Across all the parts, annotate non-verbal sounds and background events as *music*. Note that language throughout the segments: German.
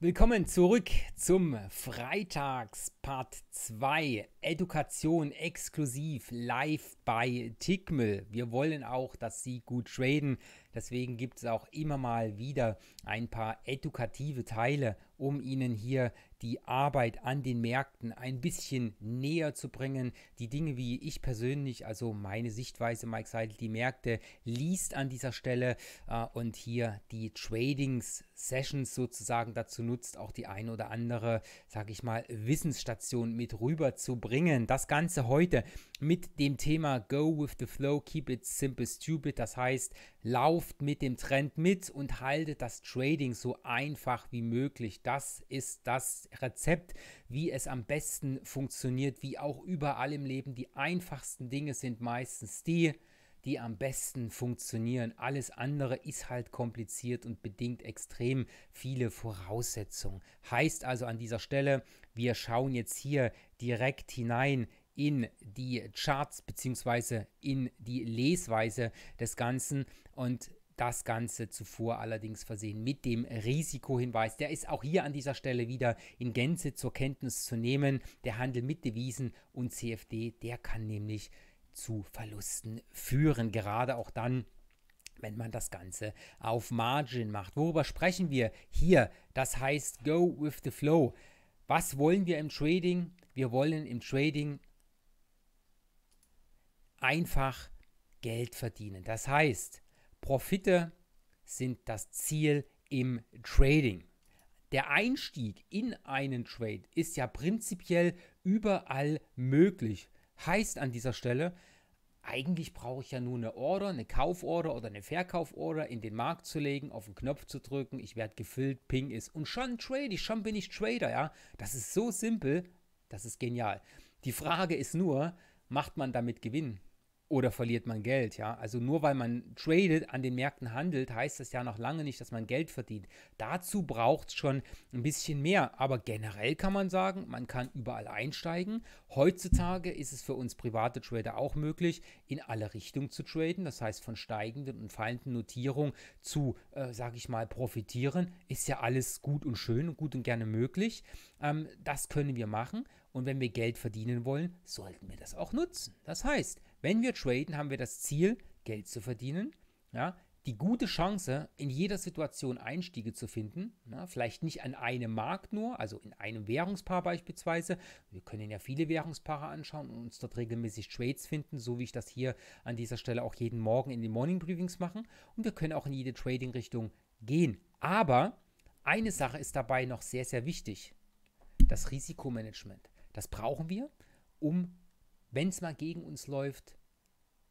Willkommen zurück zum Freitags Part 2 Education exklusiv live bei Tickmill. Wir wollen auch, dass Sie gut traden. Deswegen gibt es auch immer mal wieder ein paar edukative Teile, um Ihnen hier die Arbeit an den Märkten ein bisschen näher zu bringen. Die Dinge, wie ich persönlich, also meine Sichtweise, Mike Seidel, die Märkte liest an dieser Stelle äh, und hier die Trading-Sessions sozusagen dazu nutzt, auch die ein oder andere, sage ich mal, Wissensstation mit rüberzubringen. Das Ganze heute mit dem Thema Go with the Flow, Keep it simple, stupid. Das heißt, lauf lauft mit dem Trend mit und haltet das Trading so einfach wie möglich. Das ist das Rezept, wie es am besten funktioniert, wie auch überall im Leben. Die einfachsten Dinge sind meistens die, die am besten funktionieren. Alles andere ist halt kompliziert und bedingt extrem viele Voraussetzungen. Heißt also an dieser Stelle, wir schauen jetzt hier direkt hinein in die Charts beziehungsweise in die Lesweise des Ganzen und das Ganze zuvor allerdings versehen mit dem Risikohinweis. Der ist auch hier an dieser Stelle wieder in Gänze zur Kenntnis zu nehmen. Der Handel mit Devisen und CFD, der kann nämlich zu Verlusten führen. Gerade auch dann, wenn man das Ganze auf Margin macht. Worüber sprechen wir hier? Das heißt, go with the flow. Was wollen wir im Trading? Wir wollen im Trading einfach Geld verdienen. Das heißt, Profite sind das Ziel im Trading. Der Einstieg in einen Trade ist ja prinzipiell überall möglich. Heißt an dieser Stelle, eigentlich brauche ich ja nur eine Order, eine Kauforder oder eine Verkauforder in den Markt zu legen, auf den Knopf zu drücken, ich werde gefüllt, Ping ist und schon trade ich, schon bin ich Trader, ja. Das ist so simpel, das ist genial. Die Frage ist nur, macht man damit Gewinn? oder verliert man Geld, ja. Also nur weil man tradet, an den Märkten handelt, heißt das ja noch lange nicht, dass man Geld verdient. Dazu braucht es schon ein bisschen mehr. Aber generell kann man sagen, man kann überall einsteigen. Heutzutage ist es für uns private Trader auch möglich, in alle Richtungen zu traden. Das heißt, von steigenden und fallenden Notierungen zu, äh, sage ich mal, profitieren, ist ja alles gut und schön und gut und gerne möglich. Ähm, das können wir machen. Und wenn wir Geld verdienen wollen, sollten wir das auch nutzen. Das heißt, wenn wir traden, haben wir das Ziel, Geld zu verdienen, ja, die gute Chance, in jeder Situation Einstiege zu finden. Ja, vielleicht nicht an einem Markt nur, also in einem Währungspaar beispielsweise. Wir können ja viele Währungspaare anschauen und uns dort regelmäßig Trades finden, so wie ich das hier an dieser Stelle auch jeden Morgen in den Morning Briefings mache. Und wir können auch in jede Trading-Richtung gehen. Aber eine Sache ist dabei noch sehr, sehr wichtig. Das Risikomanagement. Das brauchen wir, um wenn es mal gegen uns läuft,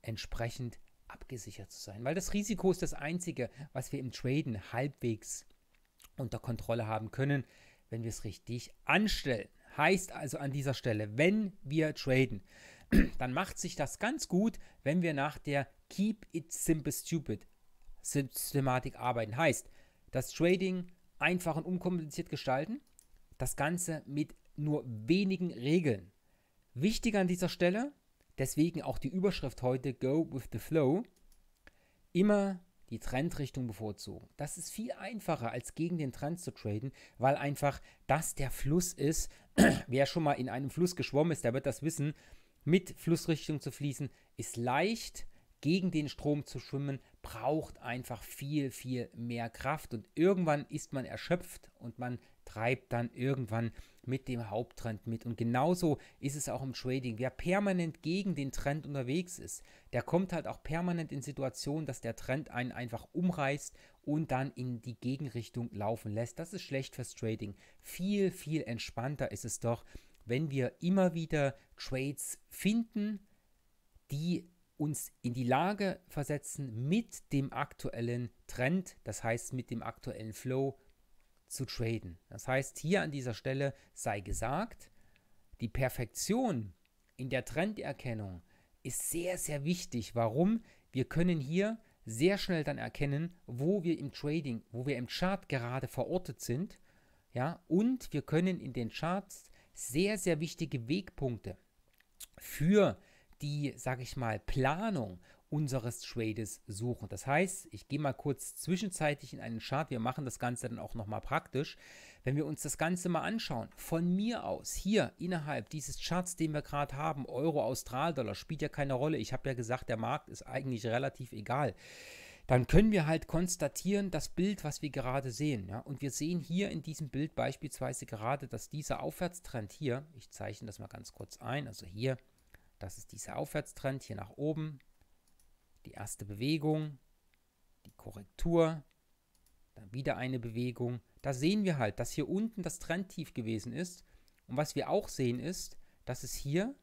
entsprechend abgesichert zu sein. Weil das Risiko ist das Einzige, was wir im Traden halbwegs unter Kontrolle haben können, wenn wir es richtig anstellen. Heißt also an dieser Stelle, wenn wir traden, *clears throat* dann macht sich das ganz gut, wenn wir nach der Keep It Simple Stupid Systematik arbeiten. Heißt, das Trading einfach und unkompliziert gestalten, das Ganze mit nur wenigen Regeln. Wichtig an dieser Stelle, deswegen auch die Überschrift heute Go with the Flow, immer die Trendrichtung bevorzugen. Das ist viel einfacher, als gegen den Trend zu traden, weil einfach das der Fluss ist. *clears throat* Wer schon mal in einem Fluss geschwommen ist, der wird das wissen. Mit Flussrichtung zu fließen ist leicht. Gegen den Strom zu schwimmen braucht einfach viel, viel mehr Kraft und irgendwann ist man erschöpft und man treibt dann irgendwann mit dem Haupttrend mit. Und genauso ist es auch im Trading. Wer permanent gegen den Trend unterwegs ist, der kommt halt auch permanent in Situationen, dass der Trend einen einfach umreißt und dann in die Gegenrichtung laufen lässt. Das ist schlecht fürs Trading. Viel, viel entspannter ist es doch, wenn wir immer wieder Trades finden, die uns in die Lage versetzen, mit dem aktuellen Trend, das heißt mit dem aktuellen Flow zu traden. Das heißt, hier an dieser Stelle sei gesagt, die Perfektion in der Trenderkennung ist sehr, sehr wichtig. Warum? Wir können hier sehr schnell dann erkennen, wo wir im Trading, wo wir im Chart gerade verortet sind. Ja, und wir können in den Charts sehr, sehr wichtige Wegpunkte für die, sage ich mal, Planung unseres Trades suchen. Das heißt, ich gehe mal kurz zwischenzeitlich in einen Chart. Wir machen das Ganze dann auch nochmal praktisch. Wenn wir uns das Ganze mal anschauen, von mir aus, hier innerhalb dieses Charts, den wir gerade haben, Euro, Austral, Dollar, spielt ja keine Rolle. Ich habe ja gesagt, der Markt ist eigentlich relativ egal dann können wir halt konstatieren, das Bild, was wir gerade sehen. Ja? Und wir sehen hier in diesem Bild beispielsweise gerade, dass dieser Aufwärtstrend hier, ich zeichne das mal ganz kurz ein, also hier, das ist dieser Aufwärtstrend hier nach oben, die erste Bewegung, die Korrektur, dann wieder eine Bewegung. Da sehen wir halt, dass hier unten das Trendtief gewesen ist. Und was wir auch sehen ist, dass es hier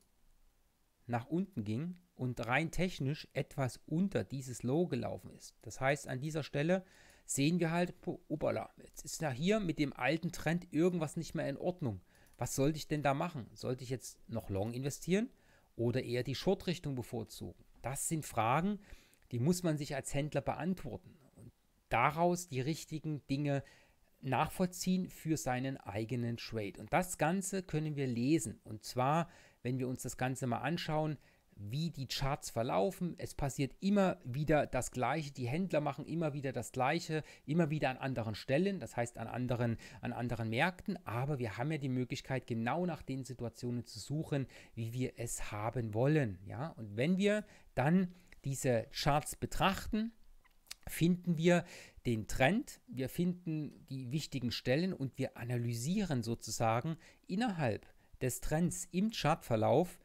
nach unten ging und rein technisch etwas unter dieses Low gelaufen ist. Das heißt, an dieser Stelle sehen wir halt, obala, jetzt ist ja hier mit dem alten Trend irgendwas nicht mehr in Ordnung. Was sollte ich denn da machen? Sollte ich jetzt noch Long investieren oder eher die Short-Richtung bevorzugen? Das sind Fragen, die muss man sich als Händler beantworten und daraus die richtigen Dinge nachvollziehen für seinen eigenen Trade. Und das Ganze können wir lesen. Und zwar, wenn wir uns das Ganze mal anschauen, wie die Charts verlaufen. Es passiert immer wieder das Gleiche. Die Händler machen immer wieder das Gleiche, immer wieder an anderen Stellen, das heißt an anderen, an anderen Märkten. Aber wir haben ja die Möglichkeit, genau nach den Situationen zu suchen, wie wir es haben wollen. Ja? Und wenn wir dann diese Charts betrachten, finden wir den Trend, wir finden die wichtigen Stellen und wir analysieren sozusagen innerhalb des Trends im Chartverlauf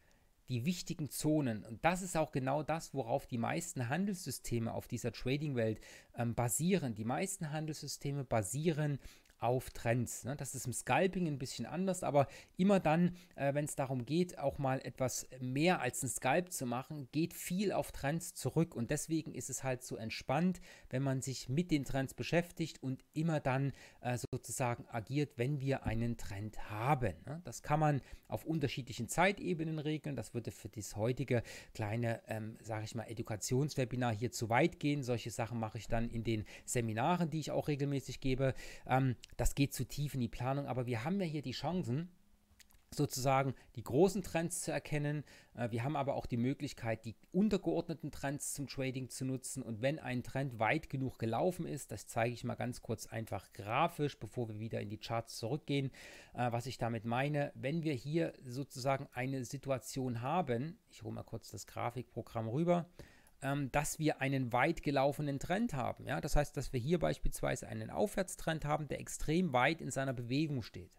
die wichtigen Zonen. Und das ist auch genau das, worauf die meisten Handelssysteme auf dieser Trading-Welt ähm, basieren. Die meisten Handelssysteme basieren auf Trends. Ne? Das ist im Scalping ein bisschen anders, aber immer dann, äh, wenn es darum geht, auch mal etwas mehr als ein Scalp zu machen, geht viel auf Trends zurück und deswegen ist es halt so entspannt, wenn man sich mit den Trends beschäftigt und immer dann äh, sozusagen agiert, wenn wir einen Trend haben. Ne? Das kann man auf unterschiedlichen Zeitebenen regeln. Das würde für das heutige kleine, ähm, sage ich mal, Edukationswebinar hier zu weit gehen. Solche Sachen mache ich dann in den Seminaren, die ich auch regelmäßig gebe. Ähm, das geht zu tief in die Planung, aber wir haben ja hier die Chancen, sozusagen die großen Trends zu erkennen. Äh, wir haben aber auch die Möglichkeit, die untergeordneten Trends zum Trading zu nutzen. Und wenn ein Trend weit genug gelaufen ist, das zeige ich mal ganz kurz einfach grafisch, bevor wir wieder in die Charts zurückgehen, äh, was ich damit meine. Wenn wir hier sozusagen eine Situation haben, ich hole mal kurz das Grafikprogramm rüber ähm, dass wir einen weit gelaufenen Trend haben. Ja? Das heißt, dass wir hier beispielsweise einen Aufwärtstrend haben, der extrem weit in seiner Bewegung steht.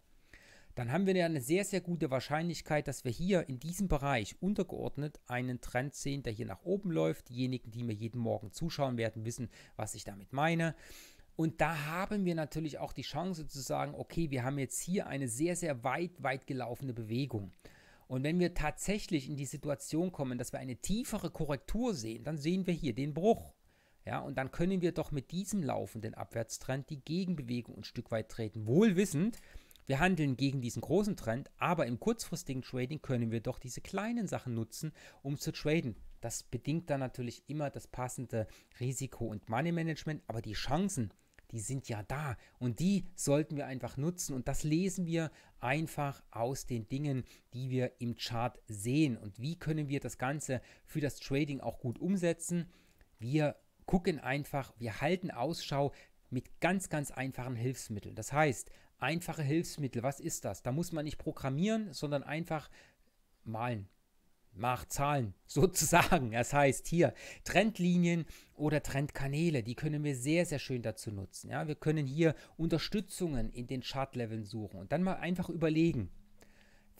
Dann haben wir ja eine sehr, sehr gute Wahrscheinlichkeit, dass wir hier in diesem Bereich untergeordnet einen Trend sehen, der hier nach oben läuft. Diejenigen, die mir jeden Morgen zuschauen werden, wissen, was ich damit meine. Und da haben wir natürlich auch die Chance zu sagen, okay, wir haben jetzt hier eine sehr, sehr weit, weit gelaufene Bewegung. Und wenn wir tatsächlich in die Situation kommen, dass wir eine tiefere Korrektur sehen, dann sehen wir hier den Bruch. Ja, und dann können wir doch mit diesem laufenden Abwärtstrend die Gegenbewegung ein Stück weit treten, wohl wissend, wir handeln gegen diesen großen Trend, aber im kurzfristigen Trading können wir doch diese kleinen Sachen nutzen, um zu traden. Das bedingt dann natürlich immer das passende Risiko- und Money-Management, aber die Chancen, die sind ja da und die sollten wir einfach nutzen und das lesen wir einfach aus den Dingen, die wir im Chart sehen und wie können wir das Ganze für das Trading auch gut umsetzen. Wir gucken einfach, wir halten Ausschau mit ganz, ganz einfachen Hilfsmitteln. Das heißt, einfache Hilfsmittel, was ist das? Da muss man nicht programmieren, sondern einfach malen macht Zahlen *laughs* sozusagen. Das heißt hier Trendlinien oder Trendkanäle, die können wir sehr, sehr schön dazu nutzen. Ja, wir können hier Unterstützungen in den Chartleveln suchen und dann mal einfach überlegen,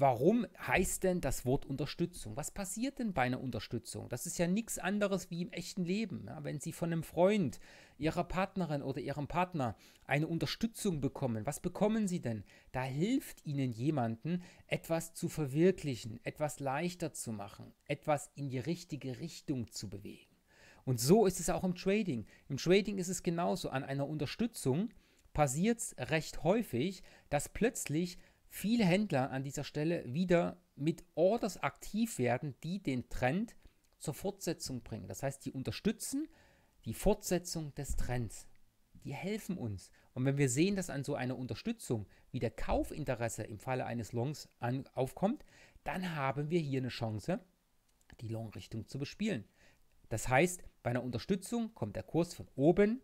Warum heißt denn das Wort Unterstützung? Was passiert denn bei einer Unterstützung? Das ist ja nichts anderes wie im echten Leben. Ja, wenn Sie von einem Freund, Ihrer Partnerin oder Ihrem Partner eine Unterstützung bekommen, was bekommen Sie denn? Da hilft Ihnen jemanden, etwas zu verwirklichen, etwas leichter zu machen, etwas in die richtige Richtung zu bewegen. Und so ist es auch im Trading. Im Trading ist es genauso. An einer Unterstützung passiert es recht häufig, dass plötzlich viele Händler an dieser Stelle wieder mit Orders aktiv werden, die den Trend zur Fortsetzung bringen. Das heißt, die unterstützen die Fortsetzung des Trends. Die helfen uns. Und wenn wir sehen, dass an so einer Unterstützung wieder Kaufinteresse im Falle eines Longs an, aufkommt, dann haben wir hier eine Chance, die Long-Richtung zu bespielen. Das heißt, bei einer Unterstützung kommt der Kurs von oben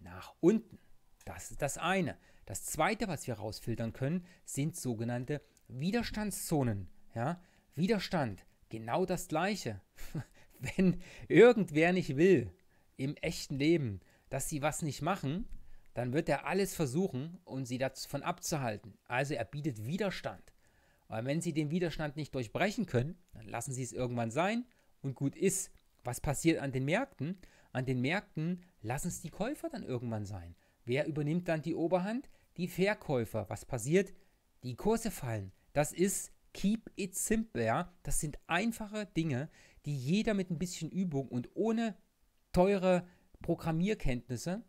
nach unten. Das ist das eine. Das zweite, was wir rausfiltern können, sind sogenannte Widerstandszonen. Ja? Widerstand, genau das gleiche. *laughs* Wenn irgendwer nicht will im echten Leben, dass sie was nicht machen, dann wird er alles versuchen, um sie davon abzuhalten. Also er bietet Widerstand. Aber wenn sie den Widerstand nicht durchbrechen können, dann lassen sie es irgendwann sein und gut ist. Was passiert an den Märkten? An den Märkten lassen es die Käufer dann irgendwann sein. Wer übernimmt dann die Oberhand? die Verkäufer. Was passiert? Die Kurse fallen. Das ist keep it simple, ja. Das sind einfache Dinge, die jeder mit ein bisschen Übung und ohne teure Programmierkenntnisse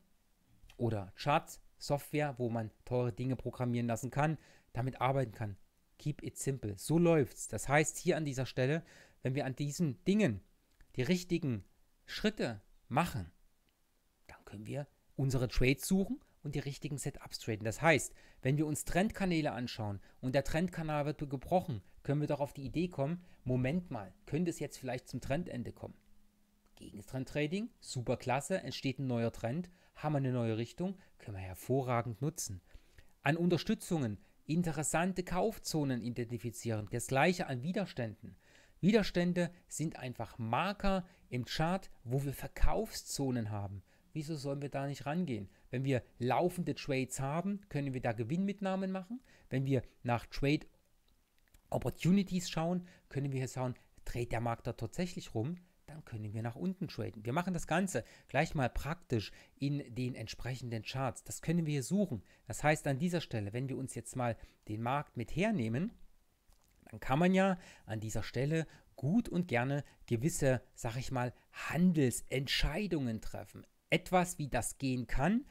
oder Charts, Software, wo man teure Dinge programmieren lassen kann, damit arbeiten kann. Keep it simple. So läuft's. Das heißt, hier an dieser Stelle, wenn wir an diesen Dingen die richtigen Schritte machen, dann können wir unsere Trades suchen, und die richtigen Setups traden. Das heißt, wenn wir uns Trendkanäle anschauen und der Trendkanal wird gebrochen, können wir doch auf die Idee kommen, Moment mal, könnte es jetzt vielleicht zum Trendende kommen? Gegentrend-Trading, super klasse, entsteht ein neuer Trend, haben wir eine neue Richtung, können wir hervorragend nutzen. An Unterstützungen, interessante Kaufzonen identifizieren, das gleiche an Widerständen. Widerstände sind einfach Marker im Chart, wo wir Verkaufszonen haben. Wieso sollen wir da nicht rangehen? Wenn wir laufende Trades haben, können wir da Gewinnmitnahmen machen. Wenn wir nach Trade Opportunities schauen, können wir hier schauen, dreht der Markt da tatsächlich rum, dann können wir nach unten traden. Wir machen das Ganze gleich mal praktisch in den entsprechenden Charts. Das können wir hier suchen. Das heißt an dieser Stelle, wenn wir uns jetzt mal den Markt mit hernehmen, dann kann man ja an dieser Stelle gut und gerne gewisse, sag ich mal, Handelsentscheidungen treffen etwas, wie das gehen kann.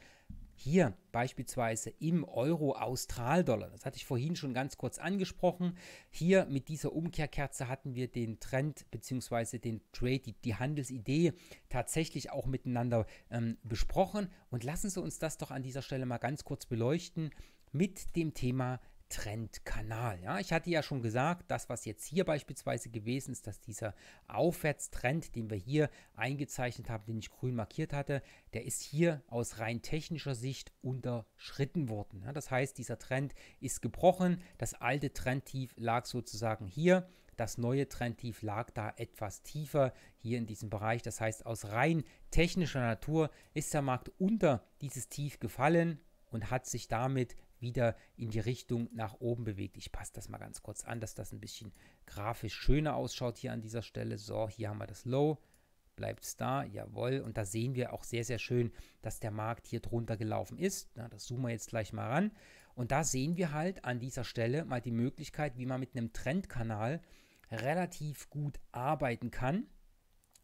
Hier beispielsweise im Euro austral dollar Das hatte ich vorhin schon ganz kurz angesprochen. Hier mit dieser Umkehrkerze hatten wir den Trend bzw. den Trade, die, die, Handelsidee tatsächlich auch miteinander ähm, besprochen. Und lassen Sie uns das doch an dieser Stelle mal ganz kurz beleuchten mit dem Thema Trendkanal. Ja, ich hatte ja schon gesagt, das, was jetzt hier beispielsweise gewesen ist, dass dieser Aufwärtstrend, den wir hier eingezeichnet haben, den ich grün markiert hatte, der ist hier aus rein technischer Sicht unterschritten worden. Ja, das heißt, dieser Trend ist gebrochen. Das alte Trendtief lag sozusagen hier. Das neue Trendtief lag da etwas tiefer hier in diesem Bereich. Das heißt, aus rein technischer Natur ist der Markt unter dieses Tief gefallen und hat sich damit wieder in die Richtung nach oben bewegt. Ich passe das mal ganz kurz an, dass das ein bisschen grafisch schöner ausschaut hier an dieser Stelle. So, hier haben wir das Low. Bleibt es da, jawohl. Und da sehen wir auch sehr, sehr schön, dass der Markt hier drunter gelaufen ist. Na, das zoomen wir jetzt gleich mal ran. Und da sehen wir halt an dieser Stelle mal die Möglichkeit, wie man mit einem Trendkanal relativ gut arbeiten kann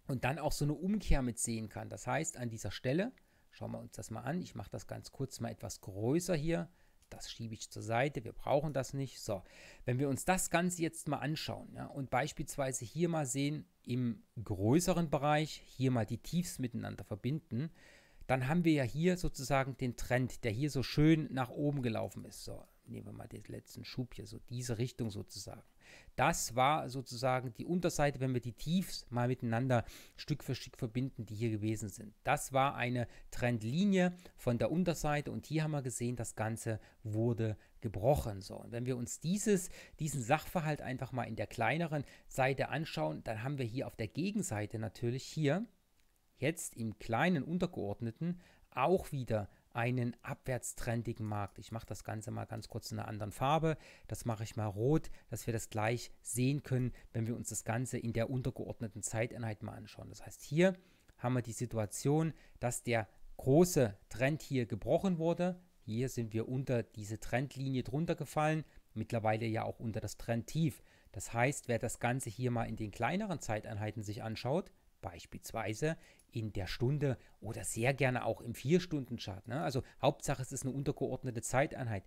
und dann auch so eine Umkehr mit sehen kann. Das heißt, an dieser Stelle, schauen wir uns das mal an, ich mache das ganz kurz mal etwas größer hier, das schiebe ich zur Seite, wir brauchen das nicht. So, wenn wir uns das Ganze jetzt mal anschauen ja, und beispielsweise hier mal sehen, im größeren Bereich hier mal die Tiefs miteinander verbinden, dann haben wir ja hier sozusagen den Trend, der hier so schön nach oben gelaufen ist. So, nehmen wir mal den letzten Schub hier, so diese Richtung sozusagen. Das war sozusagen die Unterseite, wenn wir die Tiefs mal miteinander Stück für Stück verbinden, die hier gewesen sind. Das war eine Trendlinie von der Unterseite und hier haben wir gesehen, das Ganze wurde gebrochen. So, und wenn wir uns dieses, diesen Sachverhalt einfach mal in der kleineren Seite anschauen, dann haben wir hier auf der Gegenseite natürlich hier jetzt im kleinen Untergeordneten auch wieder einen abwärtstrendigen Markt. Ich mache das Ganze mal ganz kurz in einer anderen Farbe. Das mache ich mal rot, dass wir das gleich sehen können, wenn wir uns das Ganze in der untergeordneten Zeiteinheit mal anschauen. Das heißt, hier haben wir die Situation, dass der große Trend hier gebrochen wurde. Hier sind wir unter diese Trendlinie drunter gefallen, mittlerweile ja auch unter das Trendtief. Das heißt, wer das Ganze hier mal in den kleineren Zeiteinheiten sich anschaut, beispielsweise in der Stunde oder sehr gerne auch im Vier-Stunden-Chart. Ne? Also Hauptsache, es ist eine untergeordnete Zeiteinheit.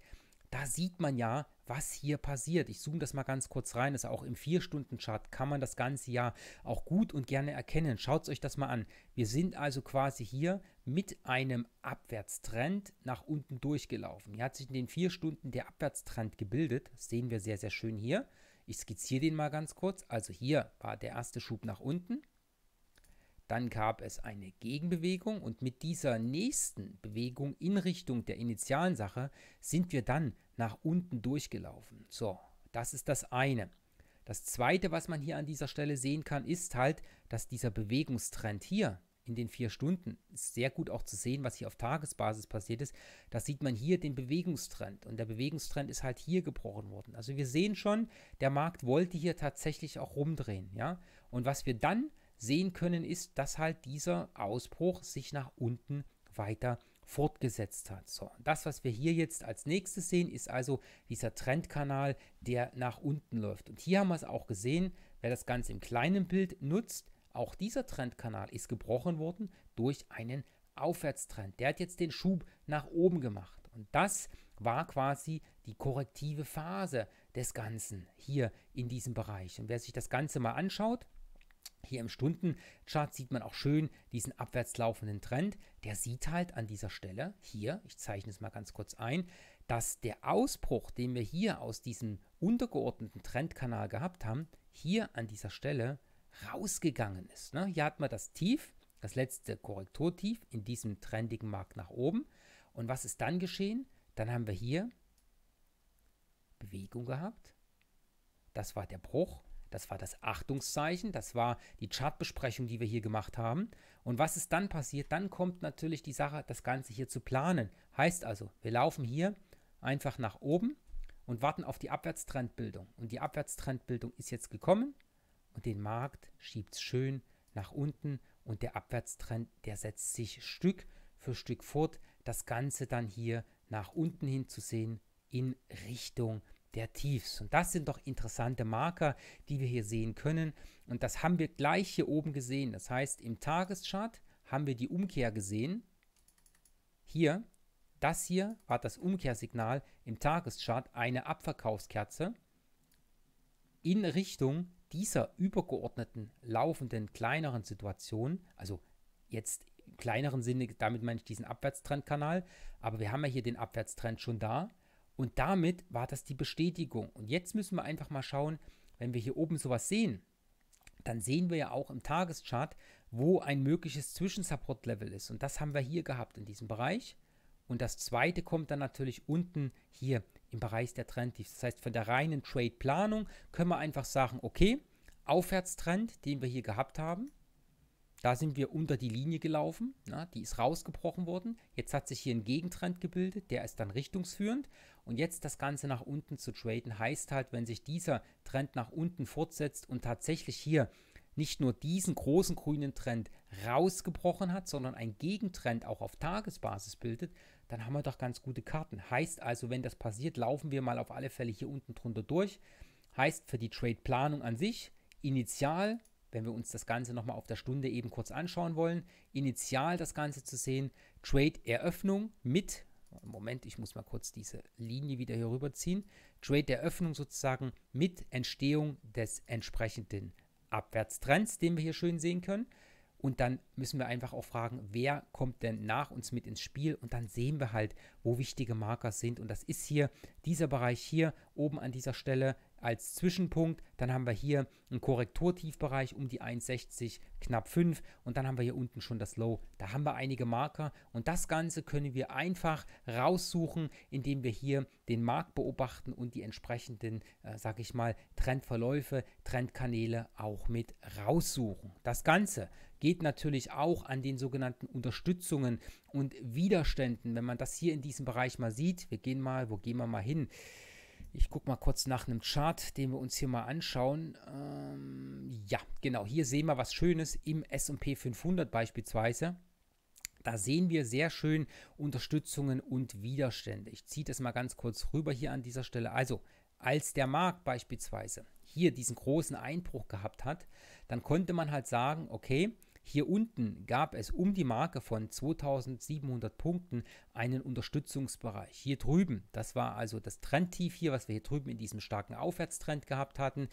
Da sieht man ja, was hier passiert. Ich zoome das mal ganz kurz rein. Also auch im Vier-Stunden-Chart kann man das ganze ja auch gut und gerne erkennen. Schaut euch das mal an. Wir sind also quasi hier mit einem Abwärtstrend nach unten durchgelaufen. Hier hat sich in den vier Stunden der Abwärtstrend gebildet. Das sehen wir sehr, sehr schön hier. Ich skizziere den mal ganz kurz. Also hier war der erste Schub nach unten. Dann gab es eine Gegenbewegung und mit dieser nächsten Bewegung in Richtung der initialen Sache sind wir dann nach unten durchgelaufen. So, das ist das eine. Das zweite, was man hier an dieser Stelle sehen kann, ist halt, dass dieser Bewegungstrend hier in den vier Stunden ist sehr gut auch zu sehen, was hier auf Tagesbasis passiert ist. Da sieht man hier den Bewegungstrend und der Bewegungstrend ist halt hier gebrochen worden. Also wir sehen schon, der Markt wollte hier tatsächlich auch rumdrehen, ja. Und was wir dann sehen können, ist, dass halt dieser Ausbruch sich nach unten weiter fortgesetzt hat. So, das, was wir hier jetzt als nächstes sehen, ist also dieser Trendkanal, der nach unten läuft. Und hier haben wir es auch gesehen, wer das Ganze im kleinen Bild nutzt, auch dieser Trendkanal ist gebrochen worden durch einen Aufwärtstrend. Der hat jetzt den Schub nach oben gemacht. Und das war quasi die korrektive Phase des Ganzen hier in diesem Bereich. Und wer sich das Ganze mal anschaut, hier im Stundenchart sieht man auch schön diesen abwärts laufenden Trend. Der sieht halt an dieser Stelle hier, ich zeichne es mal ganz kurz ein, dass der Ausbruch, den wir hier aus diesem untergeordneten Trendkanal gehabt haben, hier an dieser Stelle rausgegangen ist. Ne? Hier hat man das Tief, das letzte Korrekturtief in diesem trendigen Markt nach oben. Und was ist dann geschehen? Dann haben wir hier Bewegung gehabt. Das war der Bruch das war das Achtungszeichen, das war die Chartbesprechung, die wir hier gemacht haben. Und was ist dann passiert? Dann kommt natürlich die Sache, das Ganze hier zu planen. Heißt also, wir laufen hier einfach nach oben und warten auf die Abwärtstrendbildung. Und die Abwärtstrendbildung ist jetzt gekommen und den Markt schiebt es schön nach unten und der Abwärtstrend, der setzt sich Stück für Stück fort. Das Ganze dann hier nach unten hin zu sehen in Richtung der Tiefs. Und das sind doch interessante Marker, die wir hier sehen können. Und das haben wir gleich hier oben gesehen. Das heißt, im Tageschart haben wir die Umkehr gesehen. Hier, das hier war das Umkehrsignal im Tageschart, eine Abverkaufskerze in Richtung dieser übergeordneten, laufenden, kleineren Situation, also jetzt im kleineren Sinne, damit meine ich diesen Abwärtstrendkanal, aber wir haben ja hier den Abwärtstrend schon da und damit war das die Bestätigung. Und jetzt müssen wir einfach mal schauen, wenn wir hier oben sowas sehen, dann sehen wir ja auch im Tageschart, wo ein mögliches Zwischensupport-Level ist. Und das haben wir hier gehabt in diesem Bereich. Und das zweite kommt dann natürlich unten hier im Bereich der Trendtiefs. Das heißt, von der reinen Trade-Planung können wir einfach sagen, okay, Aufwärtstrend, den wir hier gehabt haben, da sind wir unter die Linie gelaufen, na, die ist rausgebrochen worden. Jetzt hat sich hier ein Gegentrend gebildet, der ist dann richtungsführend. Und jetzt das Ganze nach unten zu traden, heißt halt, wenn sich dieser Trend nach unten fortsetzt und tatsächlich hier nicht nur diesen großen grünen Trend rausgebrochen hat, sondern ein Gegentrend auch auf Tagesbasis bildet, dann haben wir doch ganz gute Karten. Heißt also, wenn das passiert, laufen wir mal auf alle Fälle hier unten drunter durch. Heißt für die Trade-Planung an sich, initial wenn wir uns das Ganze nochmal auf der Stunde eben kurz anschauen wollen, initial das Ganze zu sehen, Trade-Eröffnung mit, Moment, ich muss mal kurz diese Linie wieder hier rüberziehen, Trade-Eröffnung sozusagen mit Entstehung des entsprechenden Abwärtstrends, den wir hier schön sehen können. Und dann müssen wir einfach auch fragen, wer kommt denn nach uns mit ins Spiel? Und dann sehen wir halt, wo wichtige Marker sind. Und das ist hier dieser Bereich hier oben an dieser Stelle als Zwischenpunkt. Dann haben wir hier einen Korrekturtiefbereich um die 1,60 knapp 5 und dann haben wir hier unten schon das Low. Da haben wir einige Marker und das Ganze können wir einfach raussuchen, indem wir hier den Markt beobachten und die entsprechenden, äh, sage ich mal, Trendverläufe, Trendkanäle auch mit raussuchen. Das Ganze geht natürlich auch an den sogenannten Unterstützungen und Widerständen. Wenn man das hier in diesem Bereich mal sieht, wir gehen mal, wo gehen wir mal hin? Ich gucke mal kurz nach einem Chart, den wir uns hier mal anschauen. Ähm, ja, genau, hier sehen wir was Schönes im SP 500 beispielsweise. Da sehen wir sehr schön Unterstützungen und Widerstände. Ich ziehe das mal ganz kurz rüber hier an dieser Stelle. Also, als der Markt beispielsweise hier diesen großen Einbruch gehabt hat, dann konnte man halt sagen, okay, hier unten gab es um die Marke von 2700 Punkten einen Unterstützungsbereich. Hier drüben, das war also das Trendtief hier, was wir hier drüben in diesem starken Aufwärtstrend gehabt hatten.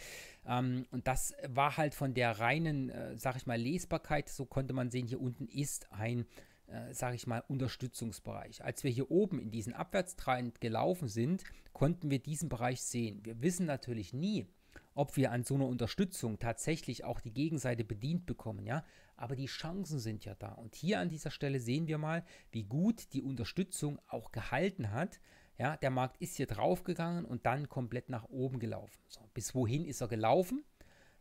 Ähm, und das war halt von der reinen, äh, sag ich mal, Lesbarkeit, so konnte man sehen, hier unten ist ein äh, sage ich mal, Unterstützungsbereich. Als wir hier oben in diesen Abwärtstrend gelaufen sind, konnten wir diesen Bereich sehen. Wir wissen natürlich nie, ob wir an so einer Unterstützung tatsächlich auch die Gegenseite bedient bekommen, ja. Aber die Chancen sind ja da. Und hier an dieser Stelle sehen wir mal, wie gut die Unterstützung auch gehalten hat. Ja, der Markt ist hier draufgegangen und dann komplett nach oben gelaufen. So, bis wohin ist er gelaufen?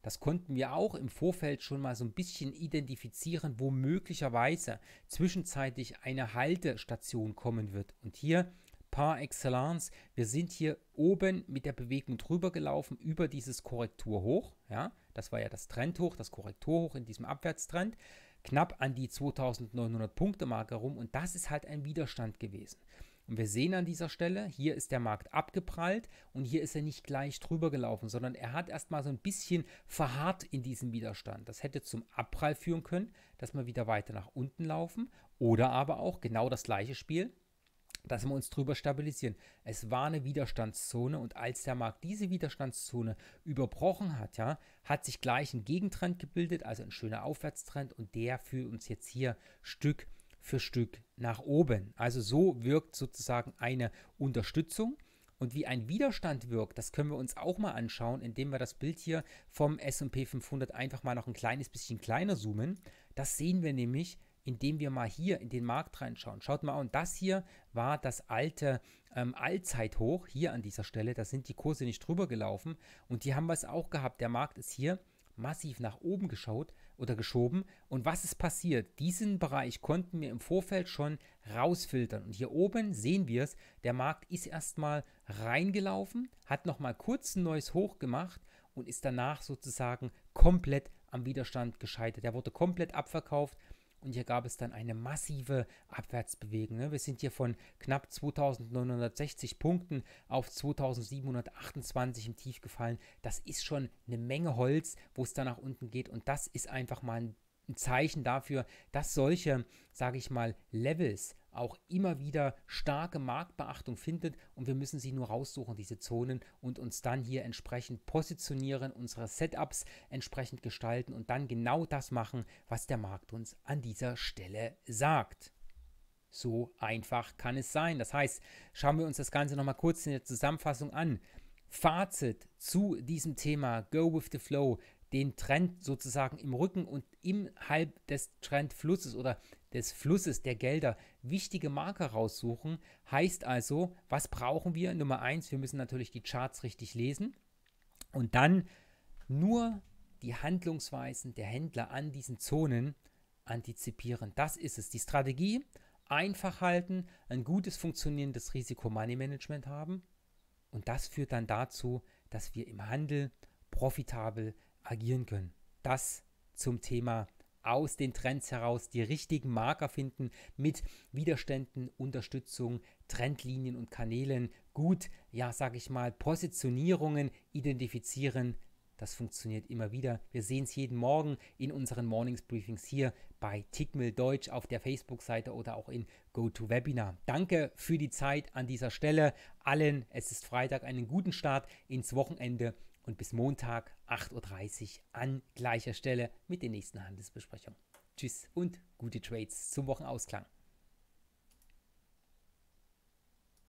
Das konnten wir auch im Vorfeld schon mal so ein bisschen identifizieren, wo möglicherweise zwischenzeitlich eine Haltestation kommen wird. Und hier par excellence. Wir sind hier oben mit der Bewegung drüber gelaufen, über dieses Korrekturhoch. Ja, das war ja das Trendhoch, das Korrekturhoch in diesem Abwärtstrend. Knapp an die 2900 Punkte Marke rum und das ist halt ein Widerstand gewesen. Und wir sehen an dieser Stelle, hier ist der Markt abgeprallt und hier ist er nicht gleich drüber gelaufen, sondern er hat erstmal so ein bisschen verharrt in diesem Widerstand. Das hätte zum Abprall führen können, dass wir wieder weiter nach unten laufen oder aber auch genau das gleiche Spiel, dass wir uns drüber stabilisieren. Es war eine Widerstandszone und als der Markt diese Widerstandszone überbrochen hat, ja, hat sich gleich ein Gegentrend gebildet, also ein schöner Aufwärtstrend und der führt uns jetzt hier Stück für Stück nach oben. Also so wirkt sozusagen eine Unterstützung. Und wie ein Widerstand wirkt, das können wir uns auch mal anschauen, indem wir das Bild hier vom SP 500 einfach mal noch ein kleines bisschen kleiner zoomen. Das sehen wir nämlich, indem wir mal hier in den Markt reinschauen. Schaut mal an, das hier war das alte ähm, Allzeithoch hier an dieser Stelle. Da sind die Kurse nicht drüber gelaufen und die haben wir es auch gehabt. Der Markt ist hier massiv nach oben geschaut oder geschoben. Und was ist passiert? Diesen Bereich konnten wir im Vorfeld schon rausfiltern. Und hier oben sehen wir es, der Markt ist erstmal reingelaufen, hat nochmal kurz ein neues Hoch gemacht und ist danach sozusagen komplett am Widerstand gescheitert. Er wurde komplett abverkauft und hier gab es dann eine massive Abwärtsbewegung. Ne? Wir sind hier von knapp 2960 Punkten auf 2728 im Tief gefallen. Das ist schon eine Menge Holz, wo es da nach unten geht. Und das ist einfach mal ein ein Zeichen dafür, dass solche, sage ich mal, Levels auch immer wieder starke Marktbeachtung findet und wir müssen sie nur raussuchen, diese Zonen und uns dann hier entsprechend positionieren, unsere Setups entsprechend gestalten und dann genau das machen, was der Markt uns an dieser Stelle sagt. So einfach kann es sein. Das heißt, schauen wir uns das Ganze nochmal kurz in der Zusammenfassung an. Fazit zu diesem Thema Go with the Flow, den Trend sozusagen im Rücken und innerhalb des Trendflusses oder des Flusses, der Gelder wichtige Marker raussuchen. Heißt also, was brauchen wir? Nummer eins, wir müssen natürlich die Charts richtig lesen und dann nur die Handlungsweisen der Händler an diesen Zonen antizipieren. Das ist es. Die Strategie einfach halten, ein gutes funktionierendes Risiko-Money-Management haben und das führt dann dazu, dass wir im Handel profitabel agieren können. Das zum Thema aus den Trends heraus die richtigen Marker finden, mit Widerständen, Unterstützung, Trendlinien und Kanälen gut, ja, sag ich mal, Positionierungen identifizieren. Das funktioniert immer wieder. Wir sehen es jeden Morgen in unseren Mornings Briefings hier bei Tickmill Deutsch auf der Facebook-Seite oder auch in GoToWebinar. Danke für die Zeit an dieser Stelle. Allen, es ist Freitag, einen guten Start ins Wochenende und bis Montag 8.30 Uhr an gleicher Stelle mit den nächsten Handelsbesprechungen. Tschüss und gute Trades zum Wochenausklang.